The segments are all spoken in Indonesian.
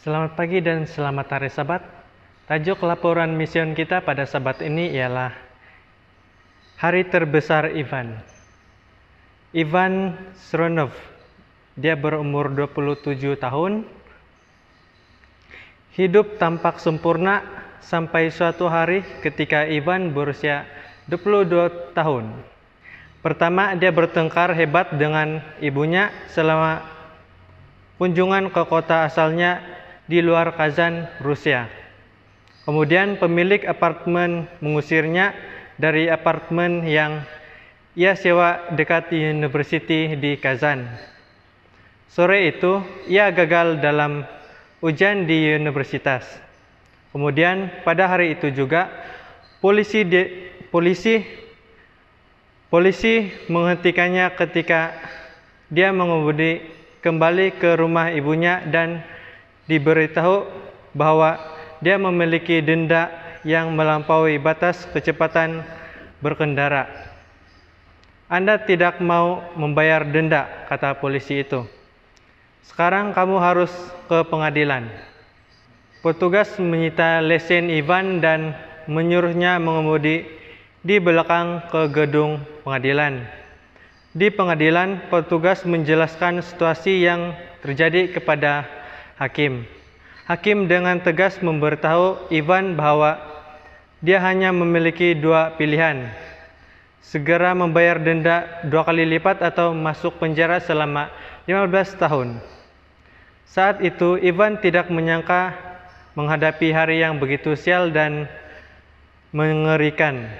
Selamat pagi dan selamat hari Sabat. Tajuk laporan mision kita pada Sabat ini ialah Hari Terbesar Ivan. Ivan Sronov, dia berumur 27 tahun, hidup tampak sempurna sampai suatu hari ketika Ivan berusia 22 tahun. Pertama, dia bertengkar hebat dengan ibunya selama kunjungan ke kota asalnya di luar Kazan, Rusia. Kemudian pemilik apartemen mengusirnya dari apartemen yang ia sewa dekat university di Kazan. Sore itu, ia gagal dalam ujian di universitas. Kemudian pada hari itu juga polisi di, polisi polisi menghentikannya ketika dia mengemudi kembali ke rumah ibunya dan diberitahu bahwa dia memiliki denda yang melampaui batas kecepatan berkendara. Anda tidak mau membayar denda, kata polisi itu. Sekarang kamu harus ke pengadilan. Petugas menyita lesen Ivan dan menyuruhnya mengemudi di belakang ke gedung pengadilan. Di pengadilan, petugas menjelaskan situasi yang terjadi kepada hakim. Hakim dengan tegas memberitahu Ivan bahwa dia hanya memiliki dua pilihan. Segera membayar denda dua kali lipat atau masuk penjara selama 15 tahun. Saat itu Ivan tidak menyangka menghadapi hari yang begitu sial dan mengerikan.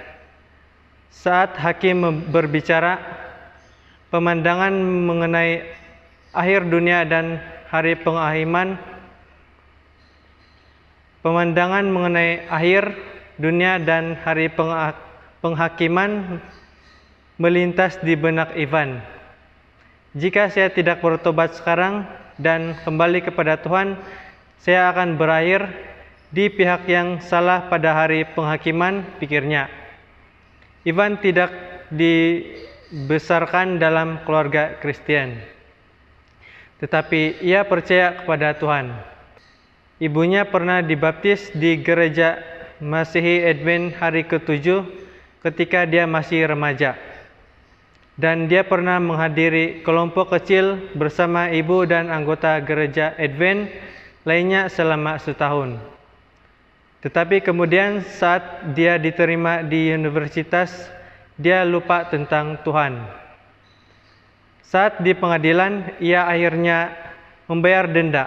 Saat hakim berbicara, pemandangan mengenai akhir dunia dan hari pengakhiran pemandangan mengenai akhir dunia dan hari penghakiman melintas di benak Ivan. Jika saya tidak bertobat sekarang dan kembali kepada Tuhan, saya akan berakhir di pihak yang salah pada hari penghakiman, pikirnya. Ivan tidak dibesarkan dalam keluarga Kristen tetapi ia percaya kepada Tuhan. Ibunya pernah dibaptis di gereja Masihi Edwin hari ke-7 ketika dia masih remaja. Dan dia pernah menghadiri kelompok kecil bersama ibu dan anggota gereja Edwin lainnya selama setahun. Tetapi kemudian saat dia diterima di universitas, dia lupa tentang Tuhan. Saat di pengadilan, ia akhirnya membayar denda,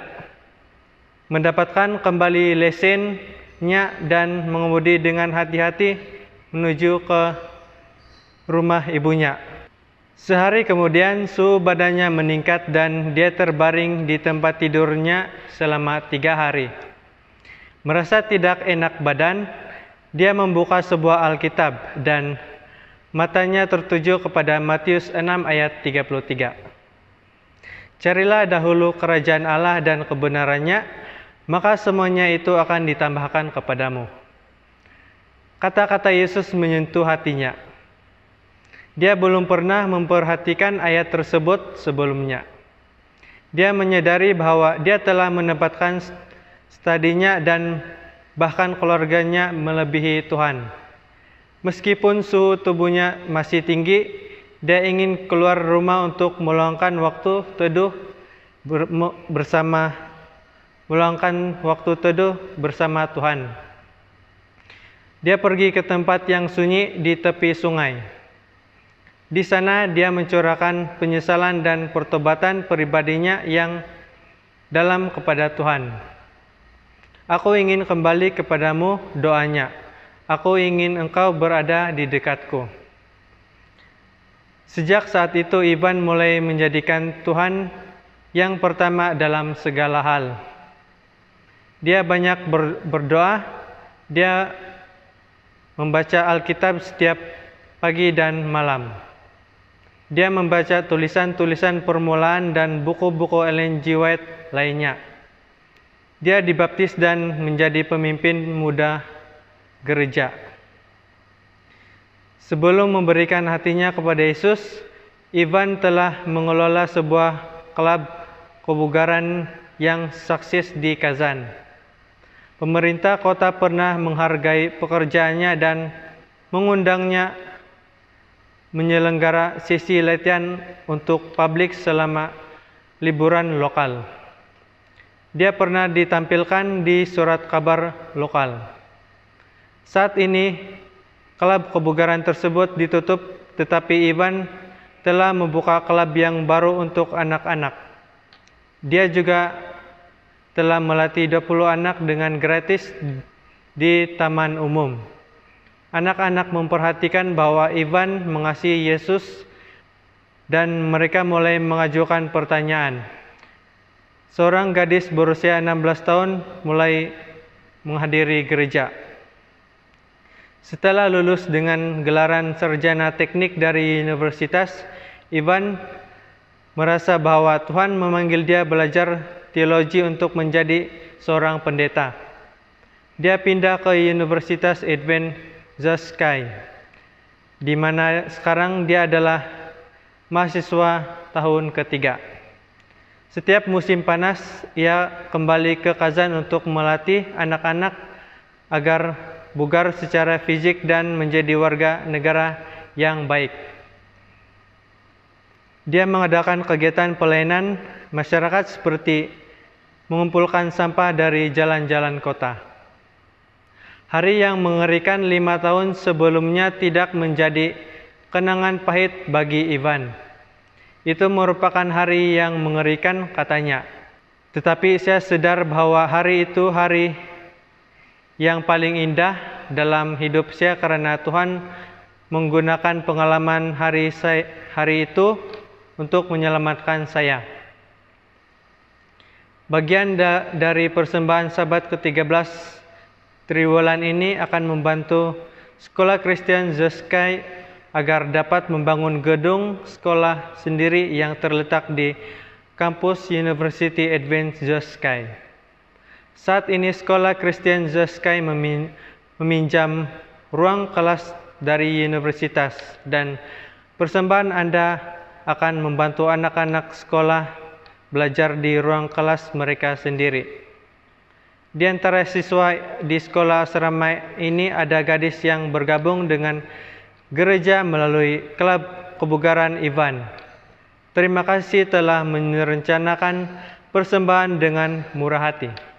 mendapatkan kembali lesennya dan mengemudi dengan hati-hati menuju ke rumah ibunya. Sehari kemudian suhu badannya meningkat dan dia terbaring di tempat tidurnya selama tiga hari. Merasa tidak enak badan, dia membuka sebuah Alkitab dan matanya tertuju kepada Matius 6 ayat 33. Carilah dahulu kerajaan Allah dan kebenarannya, maka semuanya itu akan ditambahkan kepadamu. Kata-kata Yesus menyentuh hatinya. Dia belum pernah memperhatikan ayat tersebut sebelumnya. Dia menyadari bahwa dia telah menempatkan studinya dan bahkan keluarganya melebihi Tuhan Meskipun suhu tubuhnya masih tinggi, dia ingin keluar rumah untuk meluangkan waktu teduh bersama meluangkan waktu teduh bersama Tuhan. Dia pergi ke tempat yang sunyi di tepi sungai. Di sana dia mencurahkan penyesalan dan pertobatan pribadinya yang dalam kepada Tuhan. Aku ingin kembali kepadamu doanya. Aku ingin engkau berada di dekatku. Sejak saat itu Iban mulai menjadikan Tuhan yang pertama dalam segala hal. Dia banyak berdoa, dia membaca Alkitab setiap pagi dan malam. Dia membaca tulisan-tulisan permulaan dan buku-buku Ellen G. White lainnya. Dia dibaptis dan menjadi pemimpin muda gereja. Sebelum memberikan hatinya kepada Yesus, Ivan telah mengelola sebuah klub kebugaran yang sukses di Kazan. Pemerintah kota pernah menghargai pekerjaannya dan mengundangnya menyelenggara sesi latihan untuk publik selama liburan lokal. Dia pernah ditampilkan di surat kabar lokal. Saat ini, kelab kebugaran tersebut ditutup, tetapi Ivan telah membuka kelab yang baru untuk anak-anak. Dia juga telah melatih 20 anak dengan gratis di taman umum. Anak-anak memperhatikan bahwa Ivan mengasihi Yesus dan mereka mulai mengajukan pertanyaan. Seorang gadis berusia 16 tahun mulai menghadiri gereja. Setelah lulus dengan gelaran sarjana teknik dari universitas, Ivan merasa bahwa Tuhan memanggil dia belajar teologi untuk menjadi seorang pendeta. Dia pindah ke Universitas Advent Zaskai, di mana sekarang dia adalah mahasiswa tahun ketiga. Setiap musim panas, ia kembali ke Kazan untuk melatih anak-anak agar bugar secara fisik dan menjadi warga negara yang baik. Dia mengadakan kegiatan pelayanan masyarakat seperti mengumpulkan sampah dari jalan-jalan kota. Hari yang mengerikan lima tahun sebelumnya tidak menjadi kenangan pahit bagi Ivan. Itu merupakan hari yang mengerikan katanya. Tetapi saya sadar bahwa hari itu hari yang paling indah dalam hidup saya karena Tuhan menggunakan pengalaman hari saya, hari itu untuk menyelamatkan saya. Bagian da dari persembahan sabat ke-13 Triwulan ini akan membantu Sekolah Kristen The Sky agar dapat membangun gedung sekolah sendiri yang terletak di kampus University Advance The Sky. Saat ini sekolah Christian Zaskai memin meminjam ruang kelas dari universitas dan persembahan Anda akan membantu anak-anak sekolah belajar di ruang kelas mereka sendiri. Di antara siswa di sekolah asrama ini ada gadis yang bergabung dengan gereja melalui klub kebugaran Ivan. Terima kasih telah merencanakan persembahan dengan murah hati.